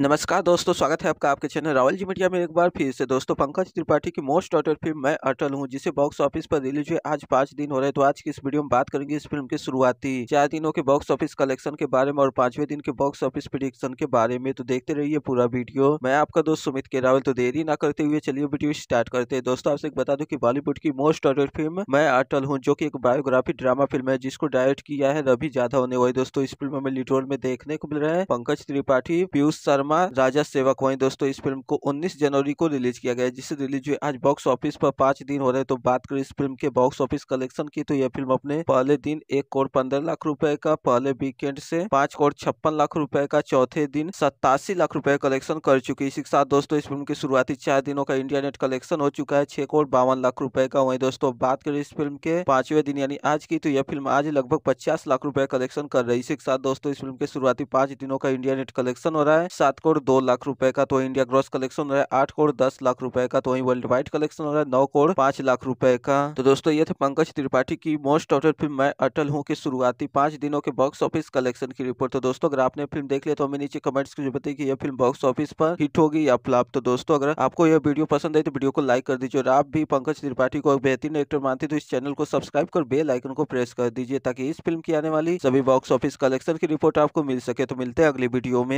नमस्कार दोस्तों स्वागत है आपका आपके चैनल रावल जी मीडिया में एक बार फिर से दोस्तों पंकज त्रिपाठी की मोस्ट ऑटेड फिल्म मैं अटल हूं जिसे बॉक्स ऑफिस पर रिलीज हुए आज पांच दिन हो रहे तो आज की इस वीडियो में बात करेंगे इस फिल्म के शुरुआती चार दिनों के बॉक्स ऑफिस कलेक्शन के बारे में और पांचवें दिन के बॉक्स ऑफिस प्रिडिक्शन के बारे में तो देखते रहिए पूरा वीडियो मैं आपका दोस्त सुमित के रावल तो देरी ना करते हुए चलिए वीडियो स्टार्ट करते हैं दोस्तों आपसे बता दो की बॉलीवुड की मोस्ट ऑटेड फिल्म मैं अटल हूँ जो की एक बायोग्राफी ड्रामा फिल्म है जिसको डायरेक्ट किया है रवि जाधव ने वही दोस्तों इस फिल्म में लिटोल में देखने को मिल रहे हैं पंकज त्रिपाठी पीयूष शर्मा राजा सेवक वहीं दोस्तों इस फिल्म को 19 जनवरी को रिलीज किया गया जिसे रिलीज हुए आज बॉक्स ऑफिस पर पांच दिन हो रहे तो बात करें इस फिल्म के बॉक्स ऑफिस कलेक्शन की तो यह फिल्म अपने पहले दिन एक करोड़ पंद्रह लाख रूपए का पहले वीकेंड से पांच करोड़ छप्पन लाख रूपए का चौथे दिन सत्तासी लाख रूपये कलेक्शन कर चुकी इसी के साथ दोस्तों इस फिल्म की शुरुआती चार दिनों का इंडिया नेट कलेक्शन हो चुका है छह करोड़ बावन लाख रूपये का वही दोस्तों बात करें इस फिल्म के पांचवे दिन यानी आज की तो यह फिल्म आज लगभग पचास लाख रूपये कलेक्शन कर रही है इसी के साथ दोस्तों इस फिल्म के शुरुआती पांच दिनों का इंडिया नेट कलेक्शन हो रहा है साथ सात करोड़ दो लाख रुपए का तो इंडिया ग्रॉस कलेक्शन रहा है आठ करोड़ दस लाख रुपए का तो वही वर्ल्ड वाइड कलेक्शन रहा है नौ करोड़ पांच लाख रुपए का तो दोस्तों ये थे पंकज त्रिपाठी की मोस्ट ऑर्डर फिल्म मैं अटल हूँ की शुरुआती पांच दिनों के बॉक्स ऑफिस कलेक्शन की रिपोर्ट तो दोस्तों अगर आपने फिल्म देख लिया तो हमें नीचे कमेंट्स की बताइए की यह फिल्म बॉक्स ऑफिस पर हिट होगी या फ्लॉप तो दोस्तों अगर आपको यह वीडियो पसंद आई तो वीडियो को लाइक कर दीजिए और आप भी पंकज त्रिपाठी को बेहतरीन एक्टर मानते तो इस चैनल को सब्सक्राइब कर बेल आइकन को प्रेस कर दीजिए ताकि इस फिल्म की आने वाली सभी बॉक्स ऑफिस कलेक्शन की रिपोर्ट आपको मिल सके तो मिलते हैं अगली वीडियो में